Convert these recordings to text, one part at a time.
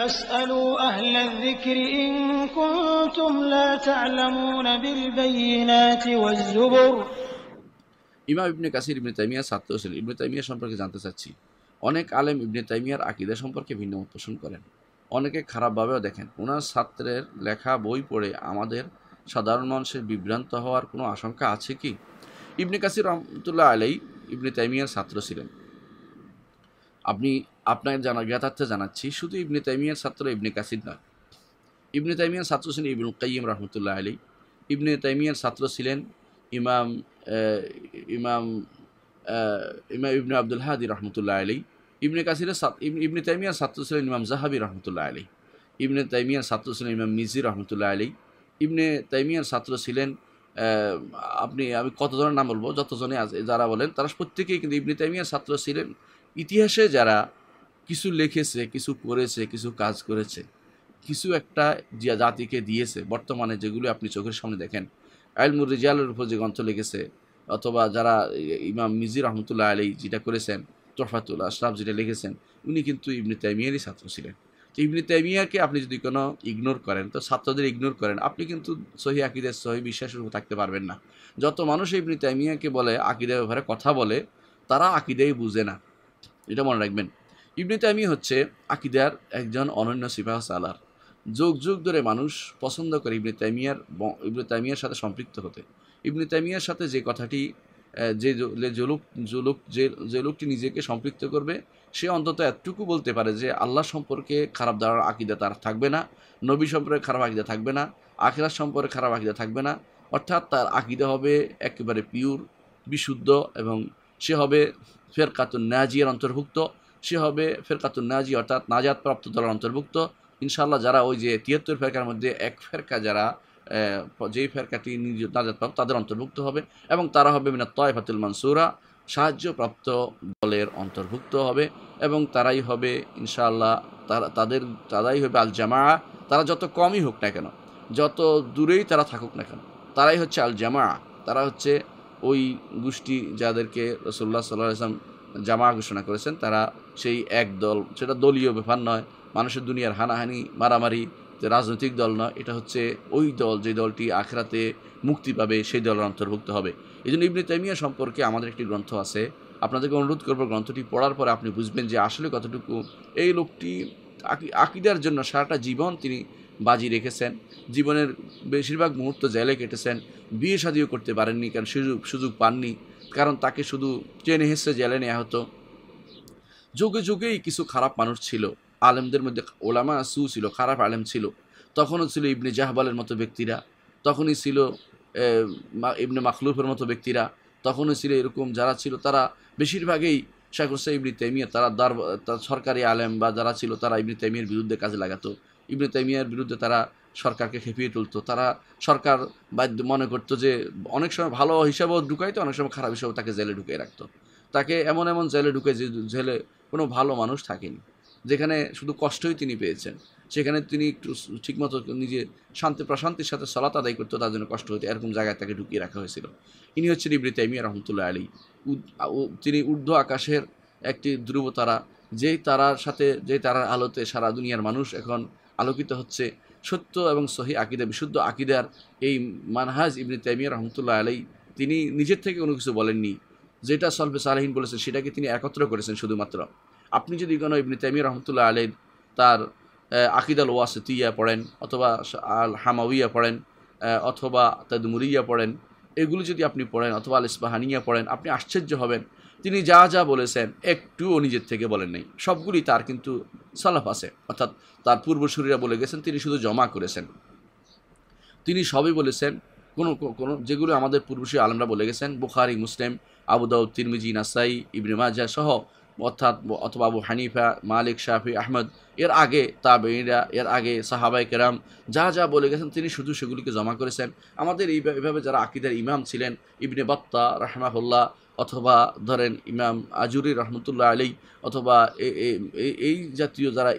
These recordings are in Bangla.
ইমাম ইবনে কাসির ইবনে ছাত্র ছিলেন ইবনে সম্পর্কে জানতে চাচ্ছি অনেক আলেম ইবনে তাইমিয়ার আকিদা সম্পর্কে ভিন্ন মত পোষণ করেন অনেকে খারাপভাবেও দেখেন ওনার ছাত্রের লেখা বই পড়ে আমাদের সাধারণ মানুষের বিভ্রান্ত হওয়ার কোনো আশঙ্কা আছে কি ইবনে কাসির রহমতুল্লাহ আলাই ইবনে তাইমিয়ার ছাত্র ছিলেন আপনি আপনাকে জানা জ্ঞাতার্থে জানাচ্ছি শুধু ইবনে তাইমিয়ার ছাত্র ইবনে কাসির নয় ইবনে তাইমিয়ার ছাত্র ছিলেন ইবনুল কাইম রহমতুল্লাহ আলী ইবনে তাইমিয়ার ছাত্র ছিলেন ইমাম ইমাম ইমাম ইবনে আবদুল হাদি রহমতুল্লাহ আলী ইবনে কাসিরের ইবনে তাইমিয়ার ছাত্র ছিলেন ইমাম জাহাবি রহমতুল্লাহ আলী ইবনে তাইমিয়ার ছাত্র ছিলেন ইমাম মিজি রহমতুল্লাহ আলী ইবনে তাইমিয়ার ছাত্র ছিলেন আপনি আমি কতজনের নাম বলবো যতজনে যারা বলেন তারা প্রত্যেকেই কিন্তু ইবনে তাইমিয়ার ছাত্র ছিলেন ইতিহাসে যারা কিছু লিখেছে কিছু করেছে কিছু কাজ করেছে কিছু একটা জাতিকে দিয়েছে বর্তমানে যেগুলো আপনি চোখের সামনে দেখেন আইলমুর রিজিয়ালের উপর যে গ্রন্থ লিখেছে অথবা যারা ইমাম মিজির রহমতুল্লাহ আলী যেটা করেছেন তোফাতুল আশরাফ যেটা লিখেছেন উনি কিন্তু ইবনে তাইমিয়ারই ছাত্র ছিলেন তো ইবনে তাইমিয়াকে আপনি যদি কোনো ইগনোর করেন তো ছাত্রদের ইগনোর করেন আপনি কিন্তু সহি আকিদের সহি বিশ্বাসের উপর থাকতে পারবেন না যত মানুষ ইবনে তাইমিয়াকে বলে আকিদের ব্যাপারে কথা বলে তারা আকিদেই বুঝে না এটা মনে রাখবেন ইবনে তামি হচ্ছে আকিদার একজন অনন্য সিফাহ সালার যুগ যুগ ধরে মানুষ পছন্দ করে ইবনে তামিয়ার ইবনে তামিয়ার সাথে সম্পৃক্ত হতে ইবনে তামিয়ার সাথে যে কথাটি যে জলুক জলুক যে যে লোকটি নিজেকে সম্পৃক্ত করবে সে অন্তত এতটুকু বলতে পারে যে আল্লাহ সম্পর্কে খারাপ ধারণা আকিদা তার থাকবে না নবী সম্পর্কে খারাপ আকিদা থাকবে না আখিরাত সম্পর্কে খারাপ আকিদা থাকবে না অর্থাৎ তার আকিদা হবে একেবারে পিওর বিশুদ্ধ এবং সে হবে ফেরকাতুন নাজিয়ার অন্তর্ভুক্ত সে হবে ফেরকাতুন নাজি অর্থাৎ নাজাদপ্রাপ্ত দলের অন্তর্ভুক্ত ইনশাল্লাহ যারা ওই যে তিয়াত্তর ফেরকার মধ্যে এক ফেরকা যারা যেই ফেরকাটি নিজ নাজাদপ্রাপ্ত তাদের অন্তর্ভুক্ত হবে এবং তারা হবে মিনা ফাতুল মানসুরা সাহায্যপ্রাপ্ত দলের অন্তর্ভুক্ত হবে এবং তারাই হবে ইনশাআল্লাহ তারা তাদের তারাই হবে আল জামা তারা যত কমই হোক না কেন যত দূরেই তারা থাকুক না কেন তারাই হচ্ছে আল জামা তারা হচ্ছে ওই গোষ্ঠী যাদেরকে রসুল্লাহ সাল্লাহ আসলাম জামা ঘোষণা করেছেন তারা সেই এক দল সেটা দলীয় ব্যাপার নয় মানুষের দুনিয়ার হানাহানি মারামারি যে রাজনৈতিক দল নয় এটা হচ্ছে ওই দল যে দলটি আখরাতে মুক্তি পাবে সেই দলের অন্তর্ভুক্ত হবে এই জন্য ইবনে তেমিয়া সম্পর্কে আমাদের একটি গ্রন্থ আছে আপনাদেরকে অনুরোধ করবো গ্রন্থটি পড়ার পরে আপনি বুঝবেন যে আসলে কতটুকু এই লোকটি আকিদার জন্য সারাটা জীবন তিনি বাজি রেখেছেন জীবনের বেশিরভাগ মুহূর্ত জেলে কেটেছেন বিয়ে শাদিও করতে পারেননি কারণ সুযোগ সুযোগ পাননি কারণ তাকে শুধু ট্রেনে হেসে জেলে নেওয়া হতো যুগে যুগেই কিছু খারাপ মানুষ ছিল আলেমদের মধ্যে ওলামা সু ছিল খারাপ আলেম ছিল তখনও ছিল ইবনে জাহবালের মতো ব্যক্তিরা তখনই ছিল ইবনে মাখলুফের মতো ব্যক্তিরা তখনও ছিল এরকম যারা ছিল তারা বেশিরভাগই শেখ হোসেন ইবনে তেমিয়া তারা দার সরকারি আলেম বা যারা ছিল তারা ইবনে তেমিয়ার বিরুদ্ধে কাজে লাগাতো ইবনে তেমিয়ার বিরুদ্ধে তারা সরকারকে খেপিয়ে তুলতো তারা সরকার বাধ্য মনে করতো যে অনেক সময় ভালো হিসাবেও ঢুকাইতো অনেক সময় খারাপ হিসাবেও তাকে জেলে ঢুকিয়ে রাখতো তাকে এমন এমন জেলে ঢুকে যে জেলে কোনো ভালো মানুষ থাকেনি যেখানে শুধু কষ্টই তিনি পেয়েছেন সেখানে তিনি একটু ঠিকমতো নিজে শান্তি প্রশান্তির সাথে সলাত আদায় করতো তার জন্য কষ্ট হতো এরকম জায়গায় তাকে ঢুকিয়ে রাখা হয়েছিল ইনি হচ্ছেন ইবরি মিয়া রহমতুল্লাহ আলী তিনি ঊর্ধ্ব আকাশের একটি ধ্রুব তারা যেই তারার সাথে যেই তারার আলোতে সারা দুনিয়ার মানুষ এখন আলোকিত হচ্ছে সত্য এবং সহি আকিদা বিশুদ্ধ আকিদার এই মানহাজ ইবনে তাইমিয়া রহমতুল্লাহ আলাই তিনি নিজের থেকে কোনো কিছু বলেননি যেটা সলফে সালাহীন বলেছেন সেটাকে তিনি একত্র করেছেন শুধুমাত্র আপনি যদি কোনো ইবনে তাইমিয়া রহমতুল্লাহ আলাই তার আকিদাল ওয়াসতিয়া পড়েন অথবা আল হামাউইয়া পড়েন অথবা তদমুরিয়া পড়েন এগুলো যদি আপনি পড়েন অথবা আল পড়েন আপনি আশ্চর্য হবেন তিনি যা যা বলেছেন একটুও নিজের থেকে বলেন নাই সবগুলি তার কিন্তু সালাফ আছে অর্থাৎ তার পূর্বসূরীরা বলে গেছেন তিনি শুধু জমা করেছেন তিনি সবই বলেছেন কোনো কোনো যেগুলো আমাদের পূর্বসূরী আলমরা বলে গেছেন বুখারি মুসলিম আবুদাউদ্দিন মিজি নাসাই ইবনে মাজা সহ অর্থাৎ অথবা আবু হানিফা মালিক শাহি আহমদ এর আগে তা তাবেইরা এর আগে সাহাবাই কেরাম যা যা বলে গেছেন তিনি শুধু সেগুলিকে জমা করেছেন আমাদের এইভাবে যারা আকিদার ইমাম ছিলেন ইবনে বাত্তা রাহমাহুল্লাহ অথবা ধরেন ইমাম আজুরি রহমতুল্লাহ আলী অথবা এই জাতীয় যারা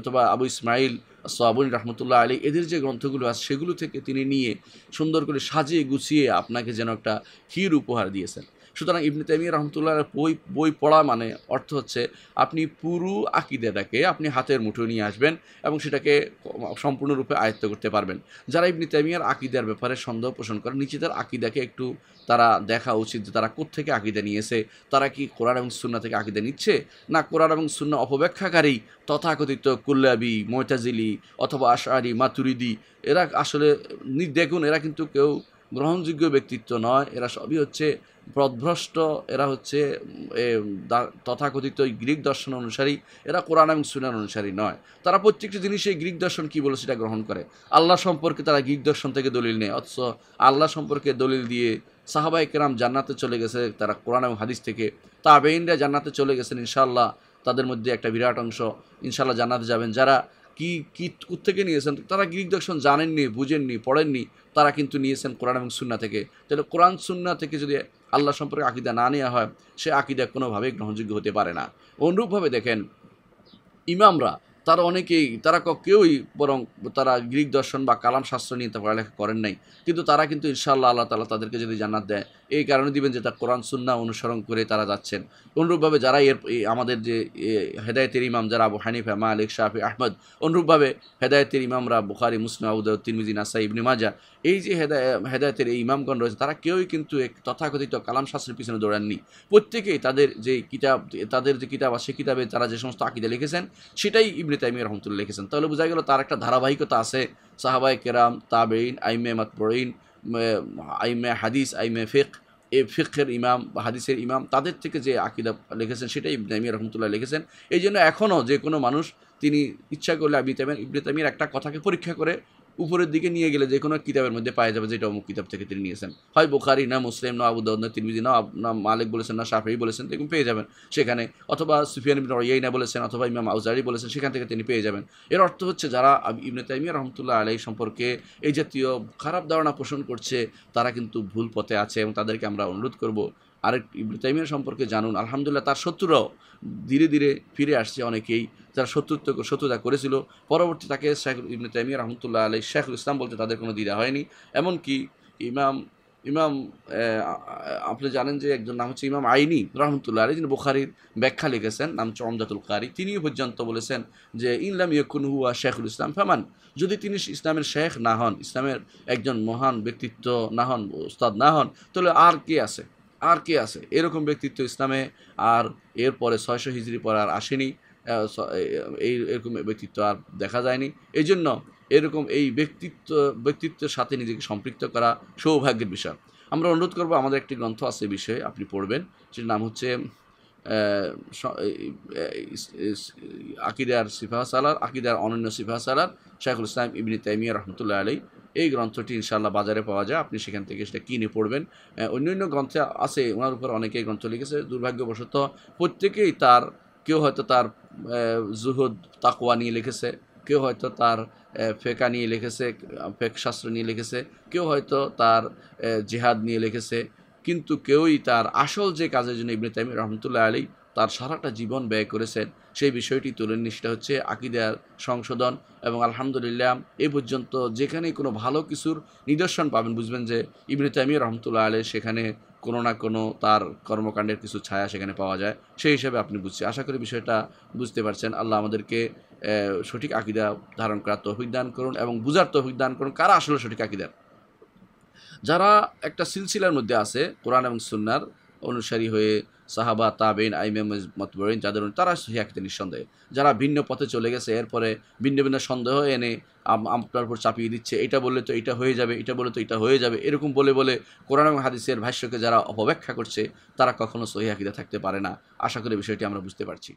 অথবা আবু ইসমাইল সোয়াবুল রহমতুল্লাহ আলী এদের যে গ্রন্থগুলো আছে সেগুলো থেকে তিনি নিয়ে সুন্দর করে সাজিয়ে গুছিয়ে আপনাকে যেন একটা হির উপহার দিয়েছেন সুতরাং ইবনে তাইমি রহমতুল্লাহ বই বই পড়া মানে অর্থ হচ্ছে আপনি পুরু আকিদেটাকে আপনি হাতের মুঠো নিয়ে আসবেন এবং সেটাকে সম্পূর্ণরূপে আয়ত্ত করতে পারবেন যারা ইবনে তেমিয়ার আকিদার ব্যাপারে সন্দেহ পোষণ করে নিজেদের আকিদাকে একটু তারা দেখা উচিত যে তারা কোত্থেকে আকিদে নিয়েছে তারা কি কোরআন এবং সুন্না থেকে আকিদে নিচ্ছে না কোরআন এবং সুন্না অপব্যাখ্যাকারী তথাকথিত কুল্লাবি ময়তাজিলি অথবা আশারি মাতুরিদি এরা আসলে দেখুন এরা কিন্তু কেউ গ্রহণযোগ্য ব্যক্তিত্ব নয় এরা সবই হচ্ছে পদভ্রষ্ট এরা হচ্ছে তথাকথিত গ্রিক দর্শন অনুসারী এরা কোরআন এবং সুনার অনুসারী নয় তারা প্রত্যেকটি জিনিসে গ্রিক দর্শন কী বলে সেটা গ্রহণ করে আল্লাহ সম্পর্কে তারা গ্রিক দর্শন থেকে দলিল নেয় অথচ আল্লাহ সম্পর্কে দলিল দিয়ে সাহাবা একরাম জান্নাতে চলে গেছে তারা কোরআন এবং হাদিস থেকে তা তাবেইনরা জান্নাতে চলে গেছেন ইনশাল্লাহ তাদের মধ্যে একটা বিরাট অংশ ইনশাল্লাহ জান্নাতে যাবেন যারা কি কি থেকে নিয়েছেন তারা গ্রিক দর্শন জানেননি বুঝেননি পড়েননি তারা কিন্তু নিয়েছেন কোরআন এবং সুন্না থেকে তাহলে কোরআন সুন্না থেকে যদি আল্লাহ সম্পর্কে আকিদা না নেওয়া হয় সে আকিদা কোনোভাবেই গ্রহণযোগ্য হতে পারে না অনুরূপভাবে দেখেন ইমামরা তারা অনেকেই তারা কেউই বরং তারা গ্রিক দর্শন বা কালাম শাস্ত্র নিয়ে পড়ালেখা করেন নাই কিন্তু তারা কিন্তু ইনশাআল্লাহ আল্লাহ তালা তাদেরকে যদি জানার দেয় এই কারণে দিবেন যে তা কোরআন সুন্না অনুসরণ করে তারা যাচ্ছেন অনুরূপভাবে যারা এর আমাদের যে হেদায়তের ইমাম যারা আবু হানিফা মালিক শাহি আহমদ অনুরূপভাবে হেদায়তের ইমামরা বুখারি মুসলিম আবুদাউদ্দ তিরমিজি নাসা ইবনে মাজা এই যে হেদায় হেদায়তের এই ইমামগণ রয়েছে তারা কেউই কিন্তু এক তথাকথিত কালাম শাস্ত্রের পিছনে দৌড়াননি প্রত্যেকেই তাদের যে কিতাব তাদের যে কিতাব আছে কিতাবে তারা যে সমস্ত আঁকিতে লিখেছেন সেটাই ইবনে তাইমি রহমতুল্লাহ লিখেছেন তাহলে বোঝা গেল তার একটা ধারাবাহিকতা আছে সাহাবাই কেরাম তাবেইন আইমে মাতবরিন আইমে হাদিস আইমে ফেক এ ফিকের ইমাম বা হাদিসের ইমাম তাদের থেকে যে আকিদা লিখেছেন সেটা ইবনে তামিয়া রহমতুল্লাহ লিখেছেন এই জন্য এখনও যে কোনো মানুষ তিনি ইচ্ছা করলে ইবনে তামিয়ার ইবনে তামিয়ার একটা কথাকে পরীক্ষা করে উপরের দিকে নিয়ে গেলে যে কোনো কিতাবের মধ্যে পাওয়া যাবে যেটা অমুক কিতাব থেকে তিনি নিয়েছেন হয় বোখারি না মুসলিম না আবুদ না তিরমিজি না না মালিক বলেছেন না শাফি বলেছেন এরকম পেয়ে যাবেন সেখানে অথবা সুফিয়ান ইবিন না বলেছেন অথবা ইমাম আউজারি বলেছেন সেখান থেকে তিনি পেয়ে যাবেন এর অর্থ হচ্ছে যারা ইবনে তাইমিয়া রহমতুল্লাহ আলাই সম্পর্কে এই জাতীয় খারাপ ধারণা পোষণ করছে তারা কিন্তু ভুল পথে আছে এবং তাদেরকে আমরা অনুরোধ করব আরেক ইবনু তাইমিয়া সম্পর্কে জানুন আলহামদুলিল্লাহ তার শত্রুরাও ধীরে ধীরে ফিরে আসছে অনেকেই যারা শত্রুত্ব শত্রুতা করেছিল পরবর্তী তাকে শেখ ইবনু তাইমিয়া রহমতুল্লাহ আলী শেখুল ইসলাম বলতে তাদের কোনো দ্বিধা হয়নি এমনকি ইমাম ইমাম আপনি জানেন যে একজন নাম হচ্ছে ইমাম আইনি রহমতুল্লাহ আলী যিনি বুখারির ব্যাখ্যা লিখেছেন নাম হচ্ছে অমদাতুল কারি তিনি পর্যন্ত বলেছেন যে ইনলাম ইয়কুন হুয়া শেখুল ইসলাম ফেমান যদি তিনি ইসলামের শেখ না হন ইসলামের একজন মহান ব্যক্তিত্ব না হন ওস্তাদ না হন তাহলে আর কে আছে আর কে আছে এরকম ব্যক্তিত্ব ইসলামে আর এরপরে ছয়শো হিজড়ি পর আর আসেনি এই এরকম ব্যক্তিত্ব আর দেখা যায়নি এই জন্য এরকম এই ব্যক্তিত্ব ব্যক্তিত্বের সাথে নিজেকে সম্পৃক্ত করা সৌভাগ্যের বিষয় আমরা অনুরোধ করব আমাদের একটি গ্রন্থ আছে বিষয়ে আপনি পড়বেন সেটির নাম হচ্ছে আকিদার সিফাহ সালার আকিদার অনন্য সিফাহ সালার শাইখুল ইসলাম ইবনি তাইমিয়া রহমতুল্লাহ আলী এই গ্রন্থটি ইনশাআল্লাহ বাজারে পাওয়া যায় আপনি সেখান থেকে সেটা কিনে পড়বেন অন্য অন্য গ্রন্থে আছে ওনার উপর অনেকেই গ্রন্থ লিখেছে দুর্ভাগ্যবশত প্রত্যেকেই তার কেউ হয়তো তার জুহদ তাকুয়া নিয়ে লিখেছে কেউ হয়তো তার ফেকা নিয়ে লিখেছে ফেক শাস্ত্র নিয়ে লিখেছে কেউ হয়তো তার জেহাদ নিয়ে লিখেছে কিন্তু কেউই তার আসল যে কাজের জন্য ইবনে তাইম রহমতুল্লাহ আলী তার সারাটা জীবন ব্যয় করেছেন সেই বিষয়টি তুলে নিষ্ঠা হচ্ছে আকিদার সংশোধন এবং আলহামদুলিল্লাহ এ পর্যন্ত যেখানেই কোনো ভালো কিছুর নিদর্শন পাবেন বুঝবেন যে ইবনে তামিয়া রহমতুল্লাহ আলে সেখানে কোনো না কোনো তার কর্মকাণ্ডের কিছু ছায়া সেখানে পাওয়া যায় সেই হিসাবে আপনি বুঝছেন আশা করি বিষয়টা বুঝতে পারছেন আল্লাহ আমাদেরকে সঠিক আকিদা ধারণ করার তৌফিক দান করুন এবং বুঝার তৌফিক দান করুন কারা আসলে সঠিক আকিদার যারা একটা সিলসিলার মধ্যে আছে কোরআন এবং সুন্নার অনুসারী হয়ে সাহাবা তাবেন আইমেম মতবরিন যাদের তারা সহিয়াকিতে নিঃসন্দেহে যারা ভিন্ন পথে চলে গেছে এরপরে ভিন্ন ভিন্ন সন্দেহ এনে আপনার উপর চাপিয়ে দিচ্ছে এটা বললে তো এটা হয়ে যাবে এটা বললে তো এটা হয়ে যাবে এরকম বলে বলে কোরআন এবং হাদিসের ভাষ্যকে যারা অপব্যাখ্যা করছে তারা কখনো সহিয়াকিতে থাকতে পারে না আশা করি বিষয়টি আমরা বুঝতে পারছি